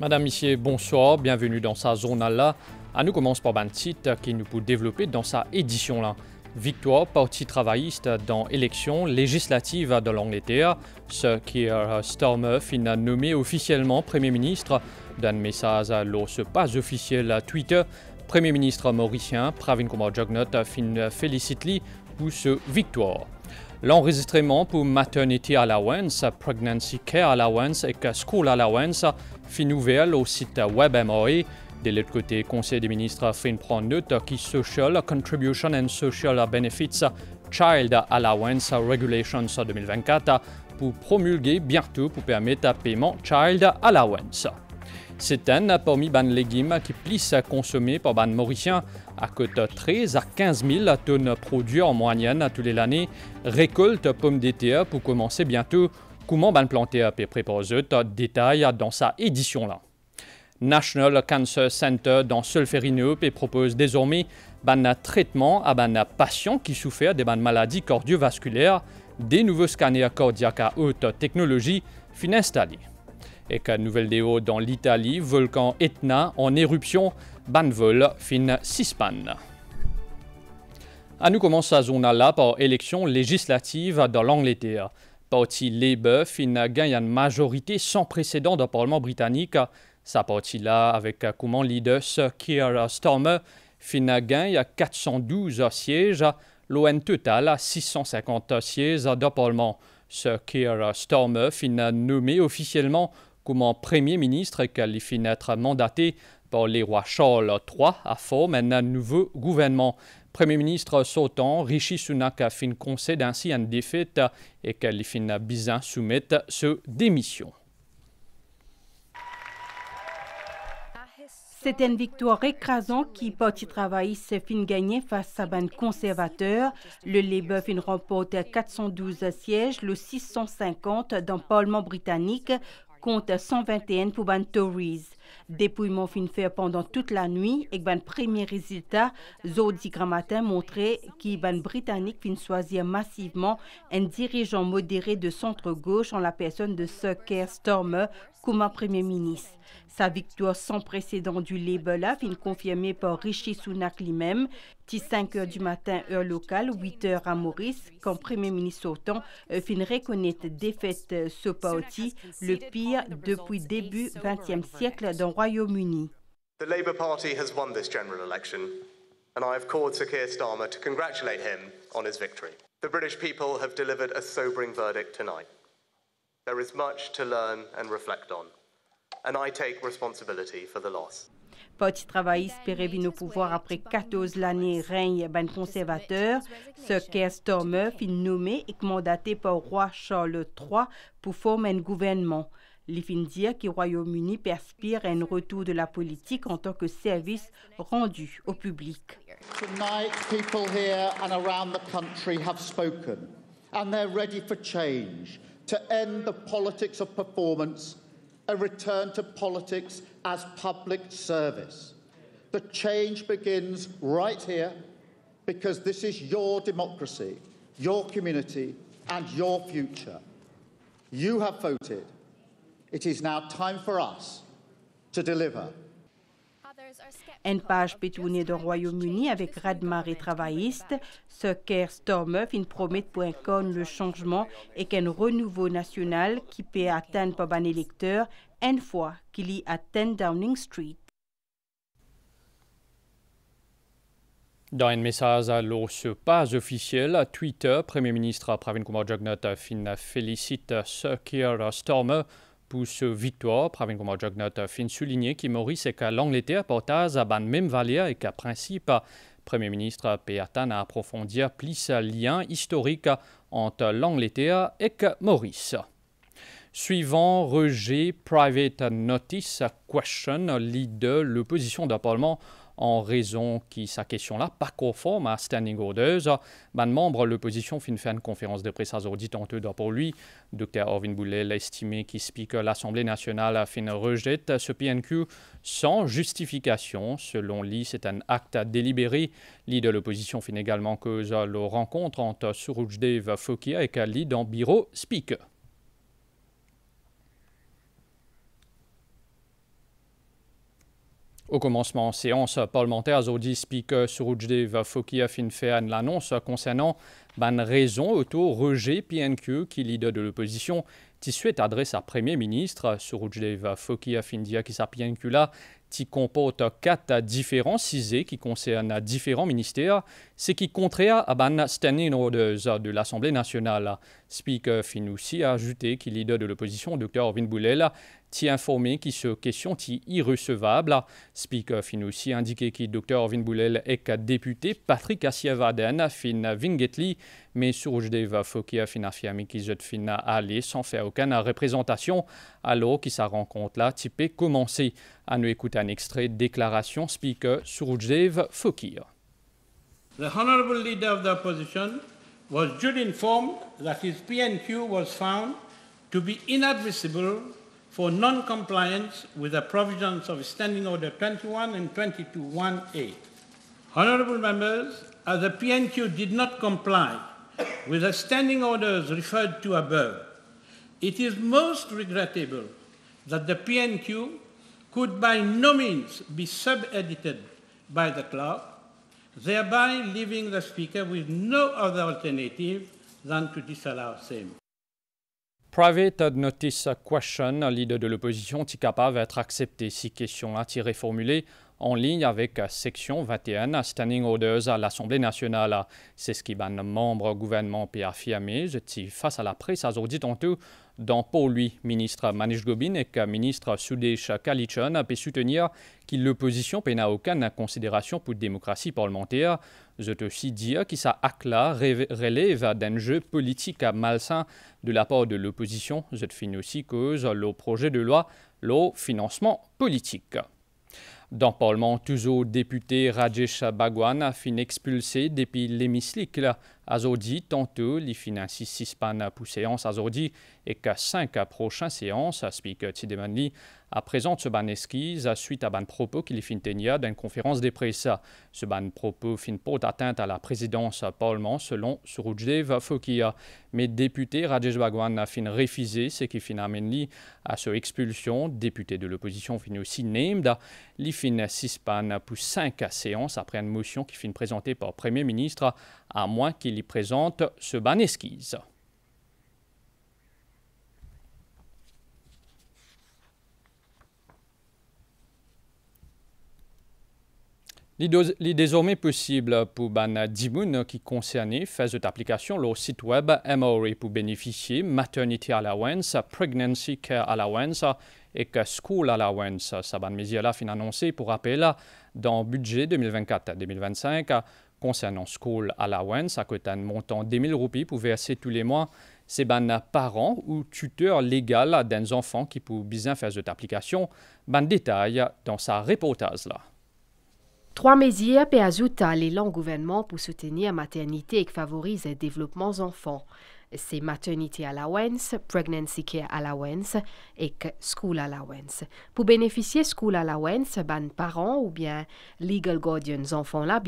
Madame, Monsieur, bonsoir, bienvenue dans sa zone là. À nous commence par un titre qui nous peut développer dans sa édition là. Victoire parti travailliste dans l'élection législative de l'Angleterre, ce qui euh, Stormer a nommé officiellement Premier ministre. un message à euh, l'os pas officiel à euh, Twitter, Premier ministre mauricien Pravin Kumar Jagnat fin félicité pour ce victoire. L'enregistrement pour Maternity Allowance, Pregnancy Care Allowance et School Allowance Fin nouvelle au site web MOE. De l'autre côté, le Conseil des ministres a fait une prendre note qui Social Contribution and Social Benefits Child Allowance Regulations 2024 pour promulguer bientôt pour permettre un paiement Child Allowance. C'est un parmi les légumes qui plus consommés par les Mauriciens, à côté 13 à 15 000 tonnes produites en moyenne tous les années. Récolte pommes d'été pour commencer bientôt comment ben planter préparé préposer détail dans sa édition là. National Cancer Center dans Solferino propose désormais ben, un traitement à ben, un patient qui souffre de ben, maladies cardiovasculaires. Des nouveaux scanners cardiaques à haute technologie installés. Et qu'à nouvelle déo dans l'Italie, volcan Etna en éruption, ban vol fin sispan. À nous commence à zone là par élection législative dans l'Angleterre. Parti Labour a gagné une majorité sans précédent dans le Parlement britannique. Sa partie-là, avec euh, comment leader Sir Keir Starmer, a gagné 412 sièges, l'ON total à 650 sièges dans le Parlement. Sir Keir Starmer a nommé officiellement comme Premier ministre et finit être mandaté par les rois Charles III à former un nouveau gouvernement. Premier ministre sortant Rishi Sunak fin concède ainsi une défaite et Kalifina soumette soumette ce démission. C'est une victoire écrasante qui Parti travail se fin gagné face à ban conservateur. Le Labour une remporte 412 sièges, le 650 dans le Parlement britannique compte 121 pour ban Tories. Dépouillement fin fait pendant toute la nuit et ban premier résultat, jeudi matin montré que ban britannique fin choisir massivement un dirigeant modéré de centre-gauche en la personne de Sir Keir Stormer comme premier ministre. Sa victoire sans précédent du Labour vient confirmée par Rishi Sunak lui-même, 5 heures du matin heure locale, 8 heures à Maurice, quand Premier ministre sortant euh, fin reconnaître défaite ce euh, parti, le pire depuis début 20e siècle dans le Royaume-Uni. The Labour Party has won this general election, and I have called Sir Keir Starmer to congratulate him on his victory. The British people have delivered a sobering verdict tonight. There is much to learn and reflect on and I take responsibility for the loss. travail, travailliste puis revient au pouvoir après 14 années règne ben conservateur. Ce Keir Stormer fut nommé et mandaté par roi Charles III pour former un gouvernement. Il fin dire que le Royaume-Uni perspire un retour de la politique en tant que service rendu au public. Tonight, people here and around the country have spoken, and they're ready for change, to end the politics of performance a return to politics as public service. The change begins right here because this is your democracy, your community, and your future. You have voted. It is now time for us to deliver. Une page pétournée du Royaume-Uni avec Radmar et travailliste, ce Kier Stormeuf, une promette pour un con le changement et qu'un renouveau national qui peut atteindre pas un électeur une fois qu'il y atteint Downing Street. Dans un message à ce pas officiel à Twitter, Premier ministre Pravin Kumar Jagnat félicite Sir Kier Stormer ce victoire, John finit fin souligné que Maurice et l'Angleterre portent à ban même valeur et qu'à principe Premier ministre Péatan a approfondi plus lien historique entre l'Angleterre et Maurice. Suivant rejet private notice question leader l'opposition d'un parlement en raison qui sa question-là, pas conforme à Standing Orders. Ben, membre de l'opposition fin fait une conférence de presse à Zordi pour lui. Dr. Orvin Boulet l'estimé estimé qu'il que l'Assemblée nationale une rejette ce PNQ sans justification. Selon lui, c'est un acte délibéré. L'idée de l'opposition fin également cause la rencontre entre Surujdev Fokia et Khalid en bureau speaker. Au commencement séance parlementaire, dit Speaker Surujdev Fokia Finfean l'annonce concernant ban raison auto rejet PNQ qui leader de l'opposition qui souhaite adresse à Premier ministre Surujdev Fokia Findia qui PNQ là qui comporte quatre différents cisés qui concernent différents ministères, ce qui contraire à ban standing orders de l'Assemblée nationale. Speaker Finoussi a ajouté qu'il leader de l'opposition, Dr. Orvin Boulel, ti informé qui se question qui irrecevable. Speaker fin aussi indiqué que docteur Vin Boulel est député Patrick Asiavaden fin Vingetli, mais surge Fokir qui a fin affirmé qu'ils fin aller sans faire aucune représentation alors qui sa rencontre là typé commencé. À nous écouter un extrait déclaration Speaker Surjev Fokir. The honorable leader of the opposition was duly informed that his PNQ was found to be inadmissible for non-compliance with the provisions of Standing Order 21 and 22.1a. Honourable Members, as the PNQ did not comply with the standing orders referred to above, it is most regrettable that the PNQ could by no means be sub-edited by the clerk, thereby leaving the Speaker with no other alternative than to disallow same. Private notice question, leader de l'opposition, Tikapa va être accepté. Si question a été en ligne avec section 21, Standing Orders à l'Assemblée nationale. C'est ce qui ban membre gouvernement puis affirmé, face à la presse, à dit dans pour lui, ministre Manish Gobin et ministre Sudesh Kalichon a pu soutenir que l'opposition n'a aucune considération pour la démocratie parlementaire. Je te aussi dire que ça acla relève d'un jeu politique malsain de la part de l'opposition. Je te finis aussi cause le projet de loi, le financement politique. Dans le Parlement, toujours député Rajesh Bhagwan a fini expulsé depuis l'hémicycle Azodi, tantôt, les finances s'ispana pour séance Azodi et qu'à cinq prochaines séances, séance, Speaker Tidemani, à présent ce ban esquise, à suite à ban propos qu'il fintenia d'une conférence de presse. Ce ban propos fin pour atteinte à la présidence parlement selon Surujdev Fokia. Mais député Rajesh Bhagwan a fin refusé ce qui fin amène à son expulsion. Député de l'opposition fin aussi named, li fin sispan pour cinq séances après une motion qui fin présentée par Premier ministre à moins qu'il y présente ce ban esquisse. Il est désormais possible pour Ban Dimun qui concernait phase cette application le site web MORI pour bénéficier Maternity Allowance, Pregnancy Care Allowance et School Allowance. Saban Mesiela fin annoncé pour rappel dans budget 2024-2025 concernant School Allowance, à côté d'un montant de 1000 roupies pour verser tous les mois, c'est parents un ou tuteur légal d'un enfant qui peut bien faire cette application, ben détail dans sa reportage là. Trois mesures et ajoutent l'élan gouvernement pour soutenir la maternité et favoriser le développement des enfants c'est Maternity Allowance, Pregnancy Care Allowance et School Allowance. Pour bénéficier School Allowance, ban parents ou bien legal guardians enfants là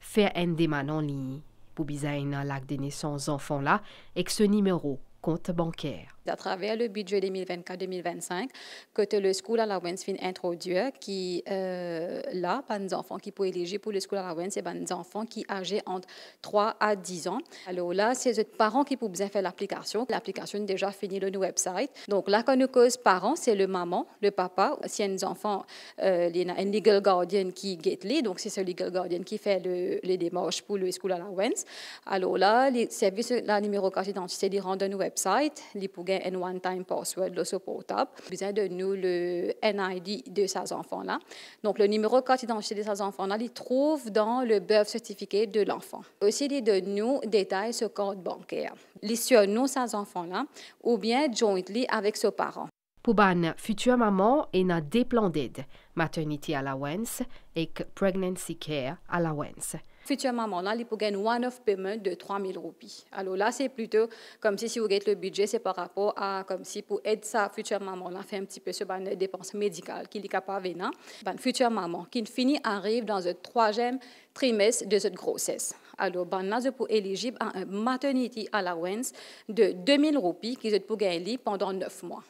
faire un demande en ligne. Pour bizarre un la de naissance enfants là et ce numéro compte bancaire à travers le budget 2024-2025 que le school allowance fin introduit qui euh, là pas des enfants qui peuvent éliger pour le school allowance c'est des enfants qui âgés entre 3 à 10 ans alors là c'est les parents qui peuvent faire l'application l'application est déjà finie le website donc là quand nous cause parents c'est le maman le papa si un enfant euh, il y a un legal guardian qui guette les donc c'est ce legal guardian qui fait les démarches pour le school allowance alors là les services la numéro carte d'identité ils rendent nouveau website ils peuvent et un one-time password là, support besoin de nous le NID de ses enfants-là. Donc, le numéro de carte d'identité de ces enfants-là, ils trouvent dans le birth certificate de l'enfant. Aussi, ils de nous détaillent ce compte bancaire. Les nous, ces enfants-là, ou bien jointly avec ses parents. Pour ban future maman et na des plans d'aide, maternity allowance et pregnancy care allowance. Future maman-là, peut gagner one-off de 3 000 roupies. Alors là, c'est plutôt comme si, si vous gagnez le budget, c'est par rapport à comme si pour aider sa future maman a fait un petit peu ce une dépenses médicale qui' est capable de ben, future maman qui finit arrive dans le troisième trimestre de cette grossesse. Alors, ben, là, vous pouvez éligible à un maternity allowance de 2 000 roupies qui vous pouvez gagner pendant 9 mois.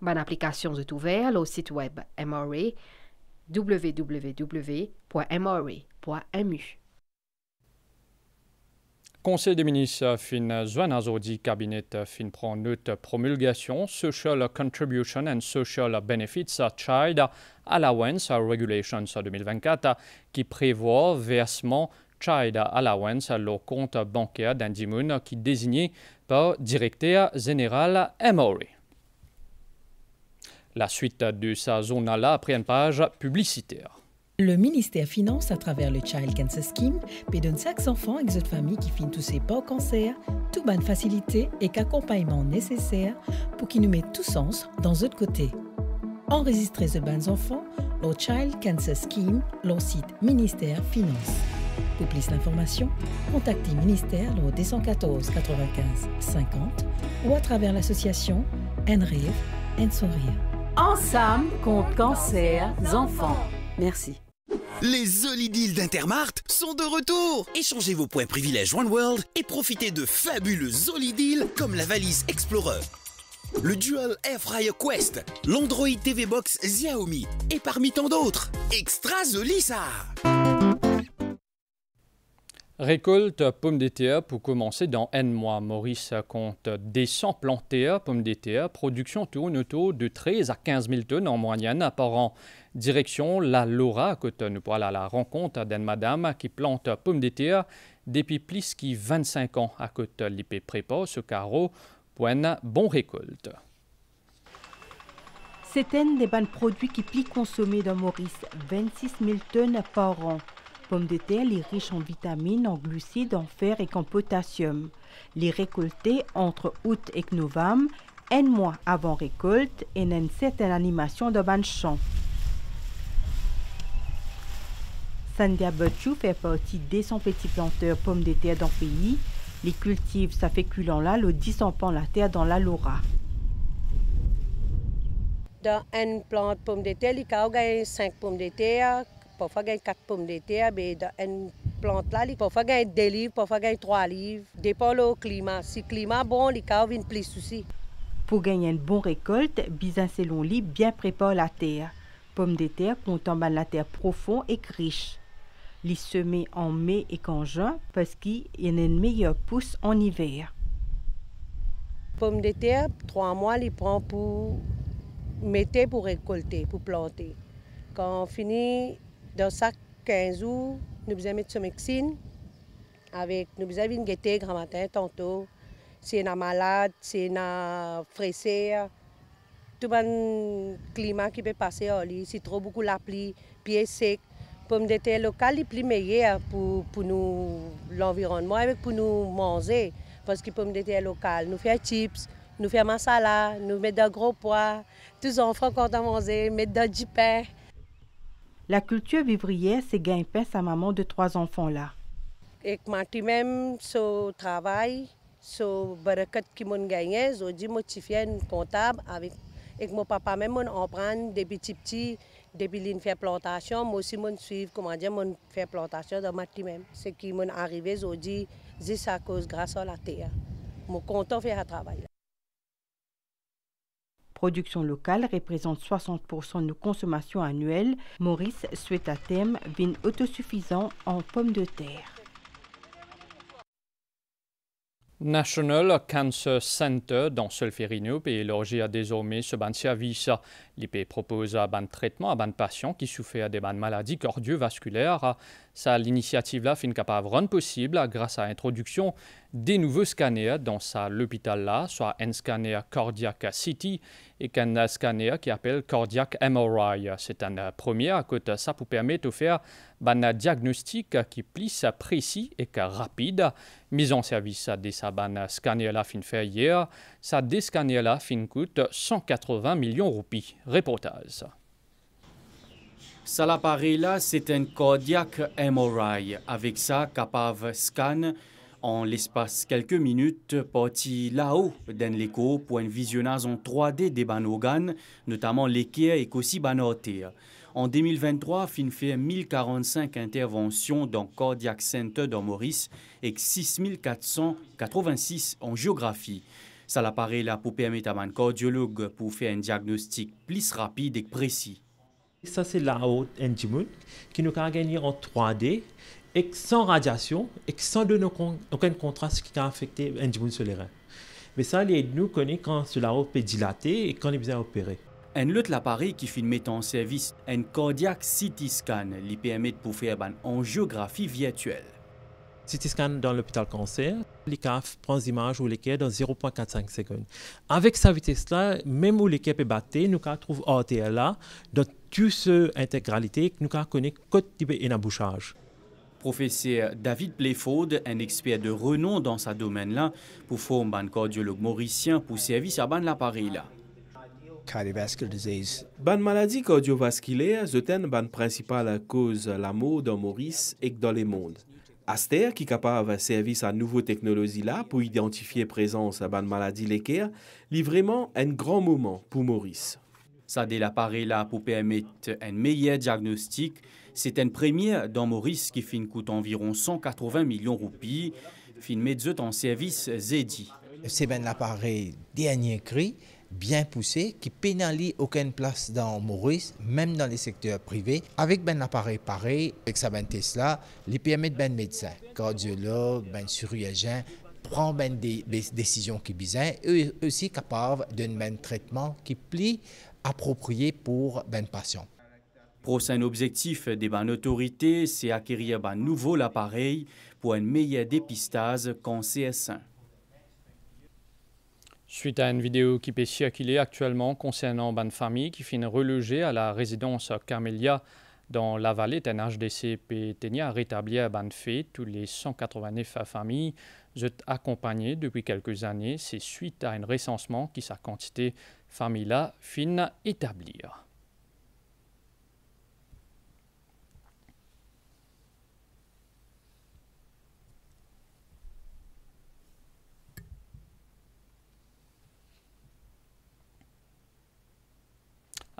Ben, l'application application est ouverte au site web MRA www.mra.mu. Conseil des ministres fin aujourd'hui cabinet fin note promulgation social contribution and social benefits child allowance regulations 2024 qui prévoit versement child allowance au compte bancaire d'un qui désigné par directeur général Emory. La suite de sa zone là après une page publicitaire. Le ministère finance à travers le Child Cancer Scheme à chaque enfants et autres familles qui finissent tous ses pas au cancer, tout bonne facilité et qu'accompagnement nécessaire pour qu'ils nous mettent tout sens dans autre côté. Enregistrez The Bans Enfants, au Child Cancer Scheme, le site Ministère Finance. Pour plus d'informations, contactez ministère au 214 95 50 ou à travers l'association En Sourire. Ensemble contre cancer, enfants. Merci. Les deals d'Intermart sont de retour Échangez vos points privilèges One World et profitez de fabuleux ZoliDeals comme la valise Explorer, le Dual Fryer Quest, l'Android TV Box Xiaomi et parmi tant d'autres. Extra Zolissa Récolte Pomme d'été pour commencer dans N mois. Maurice compte des 100 plants pommes d'été. Production tourne autour de 13 à 15 000 tonnes en moyenne par an. Direction la Laura à pour à la rencontre d'une madame qui plante pommes de terre depuis plus de 25 ans à de L'IP prépa ce carreau pour une bonne récolte. C'est un des bons produits qui plie consommé dans Maurice, 26 000 tonnes par an. Pommes de terre riches en vitamines, en glucides, en fer et en potassium. Les récolter entre août et novembre, un mois avant récolte, et une certaine animation de ban champ. Sandia Butchou fait partie des son petit planteur pommes de terre dans le pays. Les cultive sa féculent là, le dissimpant la terre dans la Laura. Dans une plante pomme de terre, il y a 5 pommes de terre, parfois il y a 4 pommes de terre, mais dans une plante là, il y a 2 livres, parfois il y a 3 livres. Dépend le climat. Si le climat est bon, il y a plus de soucis. Pour gagner une bonne récolte, Bizin Selon bien prépare la terre. Pommes de terre comptent en la terre profonde et riche les semer en mai et en juin parce qu'il y a une meilleure pousse en hiver. Pommes de terre, trois mois, les prend pour mettre, pour récolter, pour planter. Quand on finit dans sac 15 août, nous avons mettre mixine avec nous avons une guetter grand matin tantôt. on est malade, si on est fraissé. tout le climat qui peut passer en oh, c'est trop beaucoup la pluie, pieds secs, pommes de terre locales les plus meilleur pour, pour nous, l'environnement et pour nous manger. Parce que pommes de terre locales nous fait chips, nous fait masala, nous met de gros pois, tous les enfants quand on manger, met du pain. La culture vivrière, c'est par sa maman de trois enfants là. Et moi, même, ce travail, ce barakat qui m'a gagné, je dis, je comptable avec, avec mon papa, même, on prend des petits petits depuis que fait plantation, moi aussi, je suis, comment dire, je fais plantation de ma même. Ce qui m'est arrivé aujourd'hui, c'est à cause grâce à la terre. Je suis content de faire un travail. Production locale représente 60% de nos consommations annuelles. Maurice souhaite à Thème vin autosuffisant en pommes de terre. National Cancer Center dans Solferinub et logé a désormais ce ban service. L'IP propose un ban traitement à ban patients qui souffrent des ban maladies cardiovasculaires. Ça, l'initiative là fin capable rendre possible grâce à l'introduction des nouveaux scanners dans l'hôpital, hôpital-là, soit un scanner Cardiac City et un scanner qui appelle cardiac MRI. C'est un euh, premier à ça pour permettre de faire ben, un diagnostic qui plus précis et rapide. Mise en service de ce ben, scanner-là fin fait hier, ça des là fin coûte 180 millions de roupies. Reportage. Ça lappareil là c'est un cardiac MRI. Avec ça, capable scan en l'espace quelques minutes, parti là-haut d'un l'écho pour une visionnage en 3D des banogans, notamment l'équerre et aussi banortea. En 2023, fin fait 1045 interventions dans Cardiac Center dans Maurice et 6486 en géographie. Ça l'appareil là pour permettre à un cardiologue pour faire un diagnostic plus rapide et précis. Ça, c'est la haute qui nous a en 3D et sans radiation et sans donner aucun contraste qui a affecté un les reins. Mais ça, les nous connaît quand cela est dilaté et quand il est opéré. Un autre appareil qui filmait en service, un cardiac CT scan, lui permet de faire une angiographie virtuelle. CT scan dans l'hôpital cancer, l'ICAF prend des images ou l'équipe dans 0.45 secondes. Avec sa vitesse-là, même où l'équipe est battue, nous trouve ATL là, dans toute cette intégralité, nous connaissons y type un bouchage. Professeur David Playford, un expert de renom dans sa domaine-là, pour former un cardiologue mauricien pour service à ban l'appareil-là. Ban maladie cardiovasculaire, c'est une ban principale cause la mort dans Maurice et dans le monde. Aster, qui est capable de servir à nouvelle technologie là pour identifier présence à ban maladie l'équerre, est vraiment un grand moment pour Maurice. Ça l'appareil là pour permettre un meilleur diagnostic c'est une première dans Maurice qui fin coûte environ 180 millions de roupies, fin médecin en service zédi. C'est un l'appareil dernier cri, bien poussé, qui pénalise aucune place dans Maurice, même dans les secteurs privés. Avec ben appareil pareil, avec sa ben Tesla, les permet ben médecins, cardiologues, ben chirurgiens, prend ben des, décisions qui bizarres, et aussi capables d'un même ben traitement qui plie approprié pour ben patient. Prochain objectif des ban autorités, c'est acquérir un nouveau l'appareil pour une meilleure dépistage qu'en CS1. Suite à une vidéo qui peut circuler actuellement concernant une famille qui finit reloger à la résidence Camélia dans la vallée d'un HDC à rétablir à fête tous les 189 familles sont accompagnées depuis quelques années. C'est suite à un recensement qui sa quantité famille-là fin établir.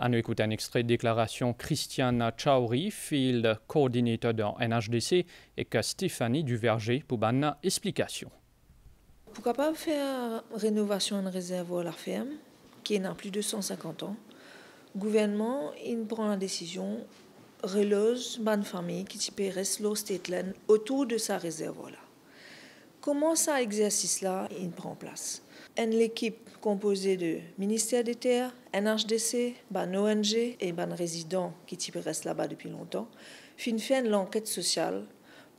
À nous écouter un extrait de déclaration Christiana Chauri, Field coordinateur de NHDC, et que Stéphanie Duverger pour une explication. Pourquoi pas faire rénovation de réserve à la ferme, qui n'a plus de 150 ans Le gouvernement il prend la décision relose une famille qui reste autour de sa réserve là. Comment ça exercice là il prend place une équipe composée de ministère des Terres, NHDC, ban ONG et ban résidents qui restent là-bas depuis longtemps, fin fait l'enquête sociale,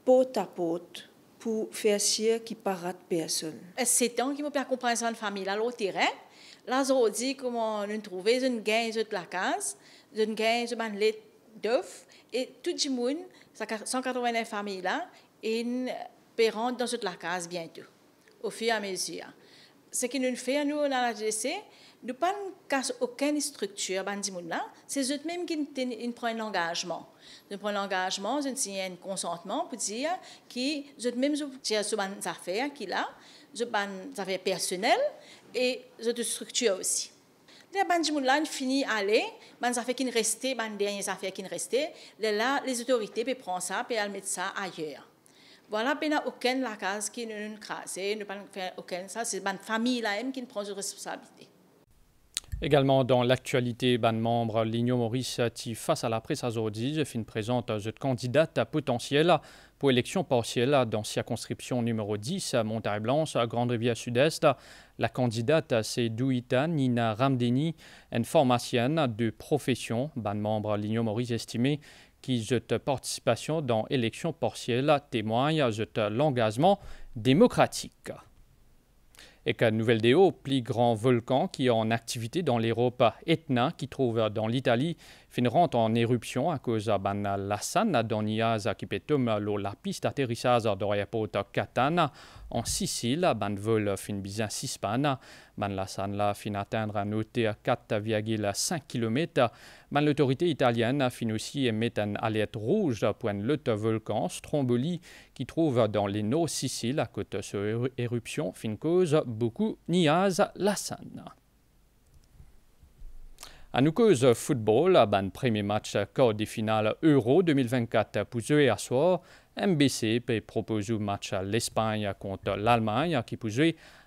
porte à porte, pour faire sûr qu'il ne personne. C'est temps qu'il me faire comprendre une famille là, au terrain. Là, on dit comment nous trouver, une gagne de la case, une gagne de d'œufs, et tout le monde, 189 familles là, et une dans toute la case bientôt, au fur et à mesure ce qui nous fait, nous, dans la GDC, nous pas casse aucune structure, ben, c'est eux-mêmes qui prennent l'engagement. Nous prennent l'engagement, nous signons un consentement pour dire qu'ils eux-mêmes tirent sur les affaires qu'il a, sur les affaires personnelles et sur les structures aussi. Les bandits finit aller, ben, les affaires qui restent, ben, les dernières affaires qui restent, là, les autorités peuvent prendre ça et mettre ça ailleurs. Voilà, ben aucun la case qui ne nous crase, ne pas aucun ça, c'est une famille là même qui prend ses responsabilité. Également dans l'actualité, ban membre Ligno Maurice qui face à la presse aujourd'hui, fin présente une candidate potentielle pour élection partielle dans circonscription numéro 10, Montagne-Blanche, Grande-Rivière-Sud-Est. La candidate, c'est Douita Nina Ramdeni, une pharmacienne de profession. Ban membre Ligno Maurice estimé qui cette participation dans l'élection partielle témoigne de l'engagement démocratique. Et qu'à nouvelle déo plus grand volcan qui est en activité dans l'Europe, Etna, qui trouve dans l'Italie finiront en éruption à cause ben Lassana Doniaza qui la piste d'atterrissage de l'aéroport Catana en Sicile, ben vol fin business hispana, ben la fin atteindre à noter 4,5 km, l'autorité italienne fin aussi émettre une alerte rouge pour le volcan Stromboli qui trouve dans les nord Sicile à cause de cette éruption fin cause beaucoup Niaz sana. À nous cause football Le premier match quart de finale Euro 2024 pour jouer à soir, MBC propose proposer match à l'Espagne contre l'Allemagne qui peut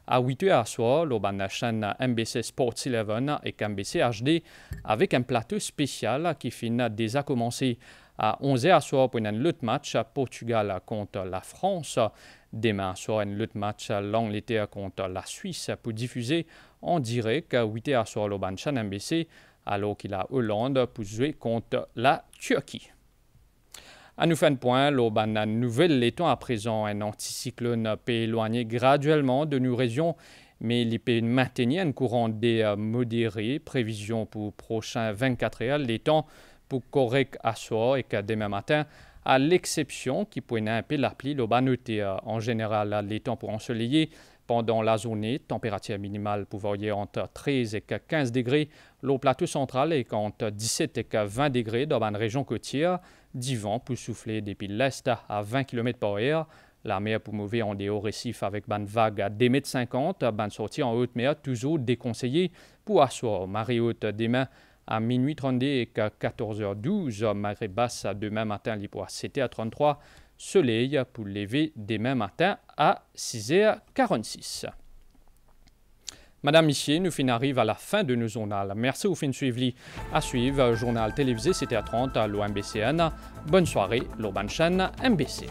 à 8h à soir le chaîne MBC Sports 11 et MBC HD avec un plateau spécial qui finit déjà commencé à 11h à soir pour un autre match Portugal contre la France. Demain soir, un autre match à l'Angleterre contre la Suisse pour diffuser en direct à 8h à soir le chaîne MBC alors que la Hollande jouer contre la Turquie. À nous fin point, l'Auban nouvelle l'étant à présent un anticyclone peut éloigner graduellement de nos régions, mais il peut maintenir un courant des modérés. Prévision pour prochain 24 heures, temps pour correct à soir et qu'à demain matin, à l'exception qui pourrait un peu l'appli, l'Auban en général l'étant pour ensoleiller, pendant la journée, température minimale pouvant varier entre 13 et 15 degrés. L'eau plateau central est entre 17 et 20 degrés dans une région côtière. 10 vents peut souffler depuis l'est à 20 km h La mer peut mouver en des hauts récifs avec une vague à 2 mètres 50, une sortie en haute mer toujours déconseillée pour asseoir marée haute demain à minuit 32 et 14h12, marée basse demain matin libre à 7 à 33 soleil pour lever demain matin à 6h46. Madame ici, nous finissons à la fin de nos journaux. Merci Fin fin suivre. À suivre, journal télévisé à 30 à l'OMBCN. Bonne soirée, l'Urban channel MBC.